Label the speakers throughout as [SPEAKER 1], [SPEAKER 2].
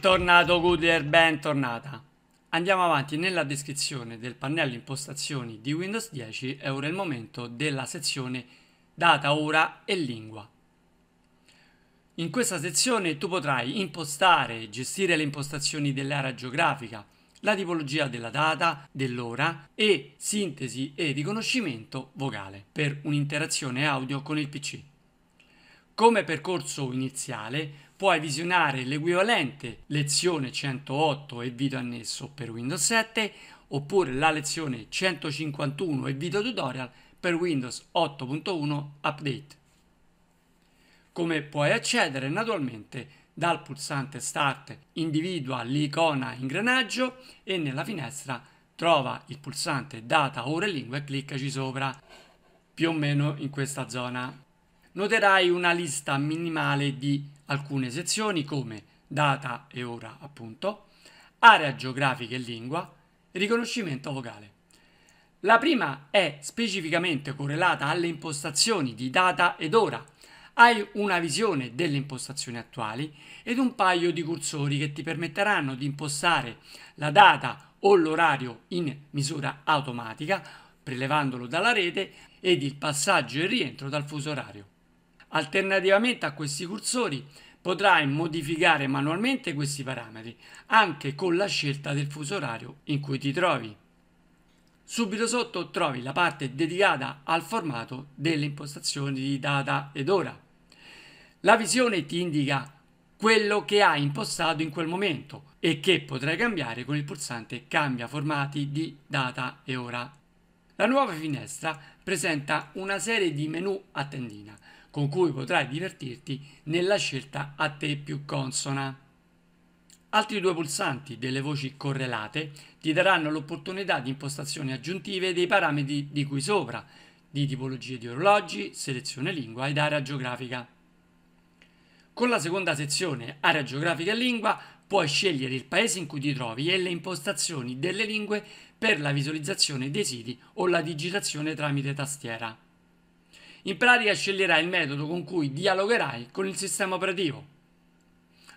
[SPEAKER 1] Bentornato Goodyear, bentornata. Andiamo avanti nella descrizione del pannello impostazioni di Windows 10 è ora il momento della sezione data, ora e lingua. In questa sezione tu potrai impostare e gestire le impostazioni dell'area geografica, la tipologia della data, dell'ora e sintesi e riconoscimento vocale per un'interazione audio con il PC. Come percorso iniziale puoi visionare l'equivalente lezione 108 e video annesso per Windows 7 oppure la lezione 151 e video tutorial per Windows 8.1 Update. Come puoi accedere naturalmente dal pulsante Start individua l'icona ingranaggio e nella finestra trova il pulsante Data, Ore e Lingua e cliccaci sopra, più o meno in questa zona noterai una lista minimale di alcune sezioni come data e ora appunto, area geografica e lingua, riconoscimento vocale. La prima è specificamente correlata alle impostazioni di data ed ora. Hai una visione delle impostazioni attuali ed un paio di cursori che ti permetteranno di impostare la data o l'orario in misura automatica, prelevandolo dalla rete ed il passaggio e il rientro dal fuso orario. Alternativamente a questi cursori potrai modificare manualmente questi parametri anche con la scelta del fuso orario in cui ti trovi. Subito sotto trovi la parte dedicata al formato delle impostazioni di data ed ora. La visione ti indica quello che hai impostato in quel momento e che potrai cambiare con il pulsante cambia formati di data e ora. La nuova finestra presenta una serie di menu a tendina con cui potrai divertirti nella scelta a te più consona. Altri due pulsanti delle voci correlate ti daranno l'opportunità di impostazioni aggiuntive dei parametri di cui sopra, di tipologie di orologi, selezione lingua ed area geografica. Con la seconda sezione, area geografica e lingua, puoi scegliere il paese in cui ti trovi e le impostazioni delle lingue per la visualizzazione dei siti o la digitazione tramite tastiera. In pratica sceglierai il metodo con cui dialogherai con il sistema operativo.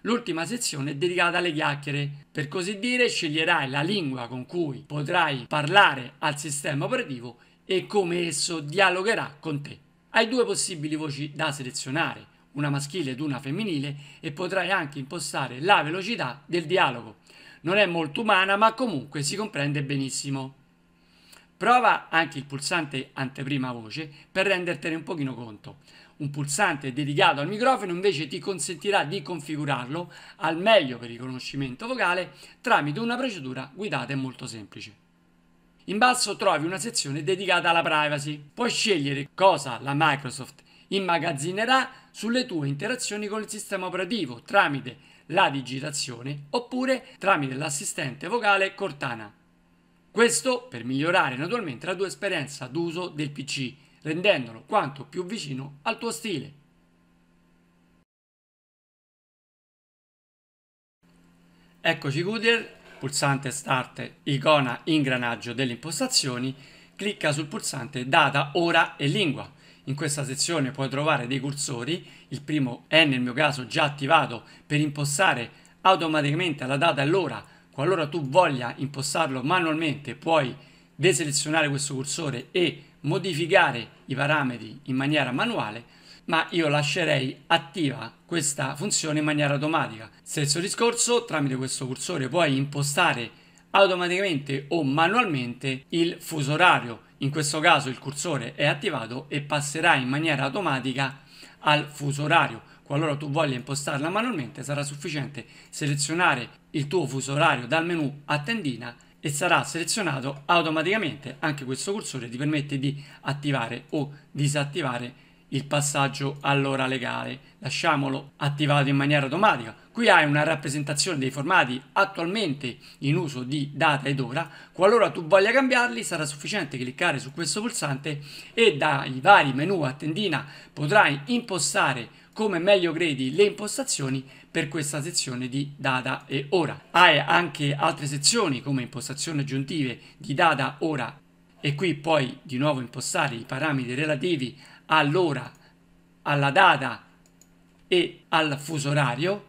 [SPEAKER 1] L'ultima sezione è dedicata alle chiacchiere. Per così dire, sceglierai la lingua con cui potrai parlare al sistema operativo e come esso dialogherà con te. Hai due possibili voci da selezionare, una maschile ed una femminile, e potrai anche impostare la velocità del dialogo. Non è molto umana, ma comunque si comprende benissimo. Prova anche il pulsante anteprima voce per rendertene un pochino conto. Un pulsante dedicato al microfono invece ti consentirà di configurarlo al meglio per il riconoscimento vocale tramite una procedura guidata e molto semplice. In basso trovi una sezione dedicata alla privacy. Puoi scegliere cosa la Microsoft immagazzinerà sulle tue interazioni con il sistema operativo tramite la digitazione oppure tramite l'assistente vocale Cortana. Questo per migliorare naturalmente la tua esperienza d'uso del PC, rendendolo quanto più vicino al tuo stile. Eccoci Goodyear, pulsante Start, icona ingranaggio delle impostazioni, clicca sul pulsante Data, Ora e Lingua. In questa sezione puoi trovare dei cursori, il primo è nel mio caso già attivato per impostare automaticamente la data e l'ora qualora tu voglia impostarlo manualmente puoi deselezionare questo cursore e modificare i parametri in maniera manuale ma io lascerei attiva questa funzione in maniera automatica stesso discorso tramite questo cursore puoi impostare automaticamente o manualmente il fuso orario in questo caso il cursore è attivato e passerà in maniera automatica al fuso orario qualora tu voglia impostarla manualmente sarà sufficiente selezionare il tuo fuso orario dal menu a tendina e sarà selezionato automaticamente anche questo cursore ti permette di attivare o disattivare il passaggio all'ora legale lasciamolo attivato in maniera automatica qui hai una rappresentazione dei formati attualmente in uso di data ed ora qualora tu voglia cambiarli sarà sufficiente cliccare su questo pulsante e dai vari menu a tendina potrai impostare come meglio credi le impostazioni per questa sezione di data e ora. Hai ah, anche altre sezioni come impostazioni aggiuntive di data, ora e qui puoi di nuovo impostare i parametri relativi all'ora, alla data e al fuso orario,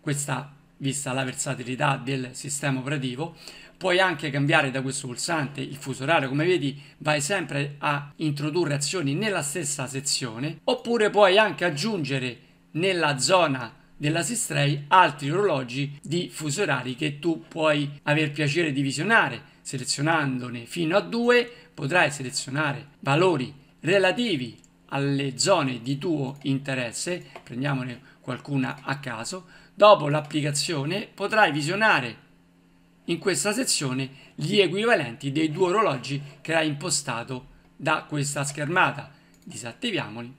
[SPEAKER 1] questa vista la versatilità del sistema operativo, puoi anche cambiare da questo pulsante il fuso orario come vedi vai sempre a introdurre azioni nella stessa sezione oppure puoi anche aggiungere nella zona della Sistray altri orologi di fuso orari che tu puoi aver piacere di visionare selezionandone fino a due potrai selezionare valori relativi alle zone di tuo interesse prendiamone qualcuna a caso dopo l'applicazione potrai visionare in questa sezione gli equivalenti dei due orologi che ha impostato da questa schermata. Disattiviamoli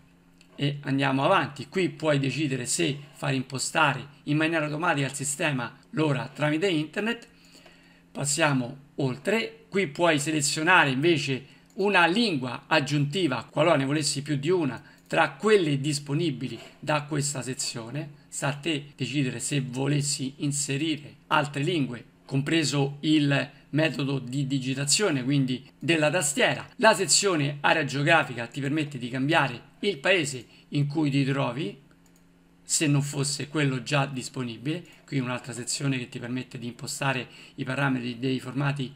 [SPEAKER 1] e andiamo avanti. Qui puoi decidere se far impostare in maniera automatica al sistema l'ora tramite internet. Passiamo oltre. Qui puoi selezionare invece una lingua aggiuntiva qualora ne volessi più di una tra quelle disponibili da questa sezione. Sta a te decidere se volessi inserire altre lingue compreso il metodo di digitazione, quindi della tastiera. La sezione area geografica ti permette di cambiare il paese in cui ti trovi, se non fosse quello già disponibile. Qui un'altra sezione che ti permette di impostare i parametri dei formati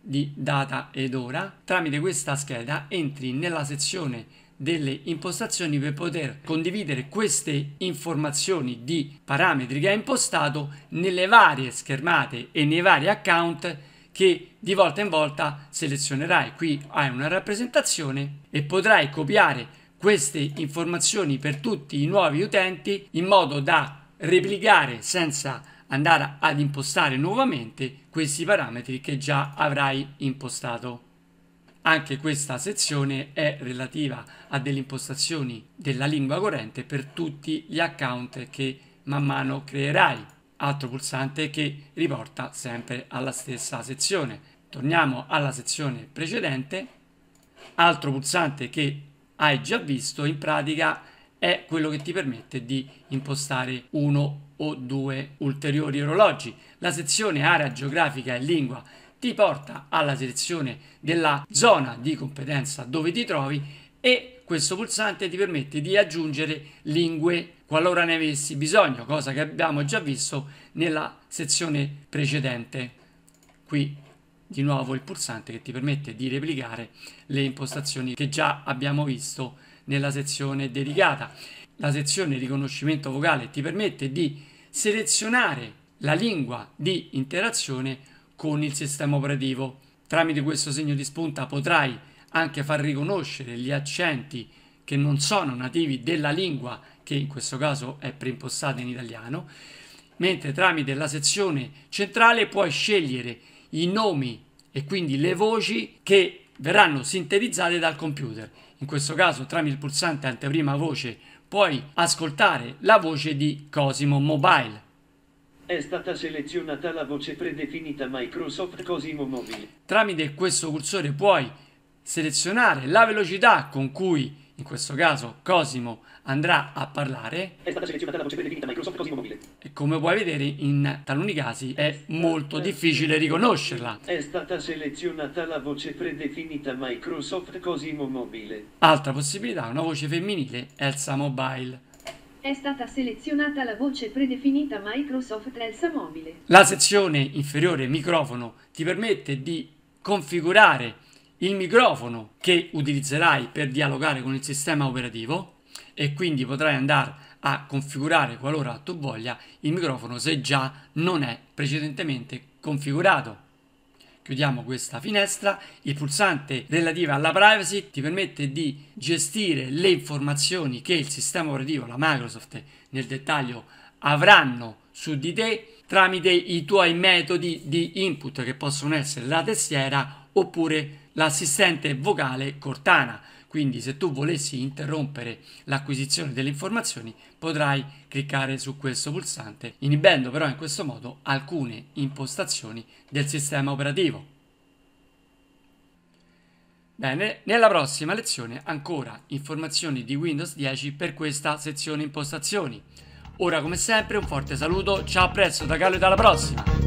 [SPEAKER 1] di data ed ora. Tramite questa scheda entri nella sezione delle impostazioni per poter condividere queste informazioni di parametri che ha impostato nelle varie schermate e nei vari account che di volta in volta selezionerai. Qui hai una rappresentazione e potrai copiare queste informazioni per tutti i nuovi utenti in modo da replicare senza andare ad impostare nuovamente questi parametri che già avrai impostato. Anche questa sezione è relativa a delle impostazioni della lingua corrente per tutti gli account che man mano creerai. Altro pulsante che riporta sempre alla stessa sezione. Torniamo alla sezione precedente. Altro pulsante che hai già visto in pratica è quello che ti permette di impostare uno o due ulteriori orologi. La sezione area geografica e lingua ti porta alla selezione della zona di competenza dove ti trovi e questo pulsante ti permette di aggiungere lingue qualora ne avessi bisogno, cosa che abbiamo già visto nella sezione precedente. Qui di nuovo il pulsante che ti permette di replicare le impostazioni che già abbiamo visto nella sezione dedicata. La sezione riconoscimento vocale ti permette di selezionare la lingua di interazione con il sistema operativo. Tramite questo segno di spunta potrai anche far riconoscere gli accenti che non sono nativi della lingua, che in questo caso è preimpostata in italiano, mentre tramite la sezione centrale puoi scegliere i nomi e quindi le voci che verranno sintetizzate dal computer. In questo caso tramite il pulsante anteprima voce puoi ascoltare la voce di Cosimo Mobile è stata selezionata la voce predefinita Microsoft Cosimo Mobile. Tramite questo cursore puoi selezionare la velocità con cui, in questo caso, Cosimo andrà a parlare. È stata selezionata la voce predefinita Microsoft Cosimo Mobile. E come puoi vedere, in taluni casi è molto difficile riconoscerla. È stata selezionata la voce predefinita Microsoft Cosimo Mobile. Altra possibilità, una voce femminile, Elsa Mobile. È stata selezionata la voce predefinita Microsoft Elsa Mobile. La sezione inferiore microfono ti permette di configurare il microfono che utilizzerai per dialogare con il sistema operativo e quindi potrai andare a configurare qualora tu voglia il microfono se già non è precedentemente configurato chiudiamo questa finestra, il pulsante relativo alla privacy ti permette di gestire le informazioni che il sistema operativo, la Microsoft nel dettaglio, avranno su di te tramite i tuoi metodi di input che possono essere la tastiera oppure l'assistente vocale Cortana. Quindi se tu volessi interrompere l'acquisizione delle informazioni potrai cliccare su questo pulsante, inibendo però in questo modo alcune impostazioni del sistema operativo. Bene, nella prossima lezione ancora informazioni di Windows 10 per questa sezione impostazioni. Ora come sempre un forte saluto, ciao a presto da Gallo e alla prossima!